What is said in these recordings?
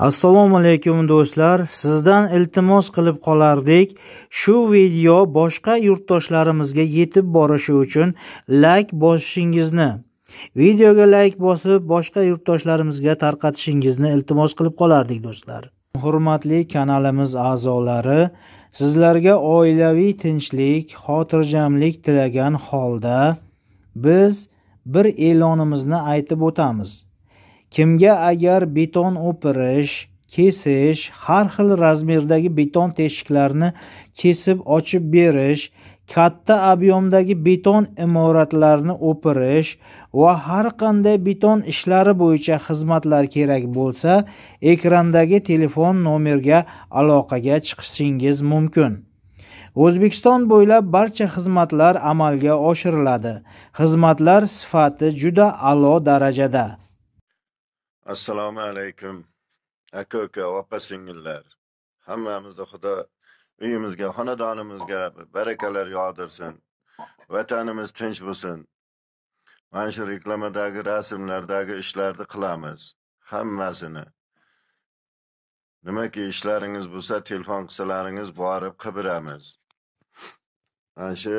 assalomu alaykum do'stlar sizdan iltimos qilib qolardik shu video boshqa yurtdoshlarimizga yetib borishi uchun layk bosishingizni videoga layk bosib boshqa yurtdoshlarimizga tarqatishingizni iltimos qilib qolardik do'stlar hurmatli kanalimiz a'zolari sizlarga oilaviy tinchlik xotirjamlik tilagan holda biz bir e'lonimizni aytib o'tamiz kimga agar beton o'pirish kesish har xil razmerdagi beton teshiklarni kesib ochib berish katta ob'yomdagi beton imoratlarni o'pirish va har qanday beton ishlari bo'yicha xizmatlar kerak bo'lsa ekrandagi telefon nomerga aloqaga chiqishingiz mumkin o'zbekiston bo'ylab barcha xizmatlar amalga oshiriladi xizmatlar sifati juda a'lo darajada Assalomu alaykum, aka-uka, opa-singillar. Hammamizni Xudo uyimizga, xonadonimizga barakalar yog'dirsin. Vatanimiz tinch bo'lsin. Mana shu reklamadagi rasmlardagi ishlarni qilamiz, hammasini. Nimaki ishlaringiz bo'lsa, telefon qilsalaringiz borib qidiramiz. Mana shu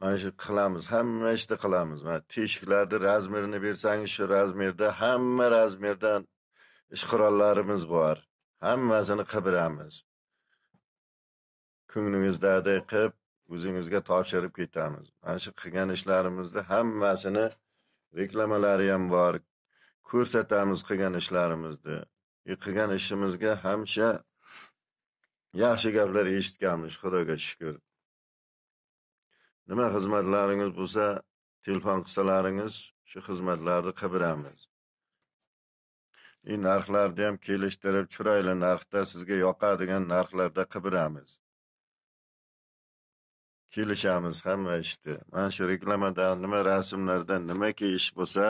mana shu qilamiz hamma ishni qilamiz mana teshiklarni razmerini bersangiz shu razmerda hamma razmerdan ish qurollarimiz bor hammasini qilib beramiz ko'nglingizdagidek qilib o'zingizga topshirib ketamiz mana shu qilgan ishlarimizni hammasini reklamalari ham bor ko'rsatamiz qilgan ishlarimizni e, qilgan ishimizga hamisha yaxshi gaplar eshitganmiz xudoga shukur nima xizmatlaringiz bo'lsa telefon qilsalaringiz shu xizmatlarni qilib и e, narxlarni ham kelishtirib chiroyli narxda sizga yoqadigan narxlarda qilib kelishamiz hamma ishni mana shu reklamada nima rasmlardan nimaki ish bo'lsa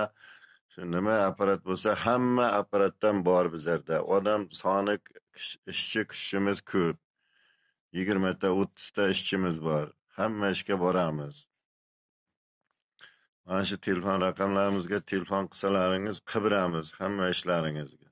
shu nima apparat bo'lsa hamma apparatdan bor bizlarda odam soni ishchi kuchimiz ko'p yigirmata o'ttizta ishchimiz bor hamma ishga boramiz mana shu telefon raqamlarimizga telefon qilsalaringiz qidiramiz hamma ishlaringizga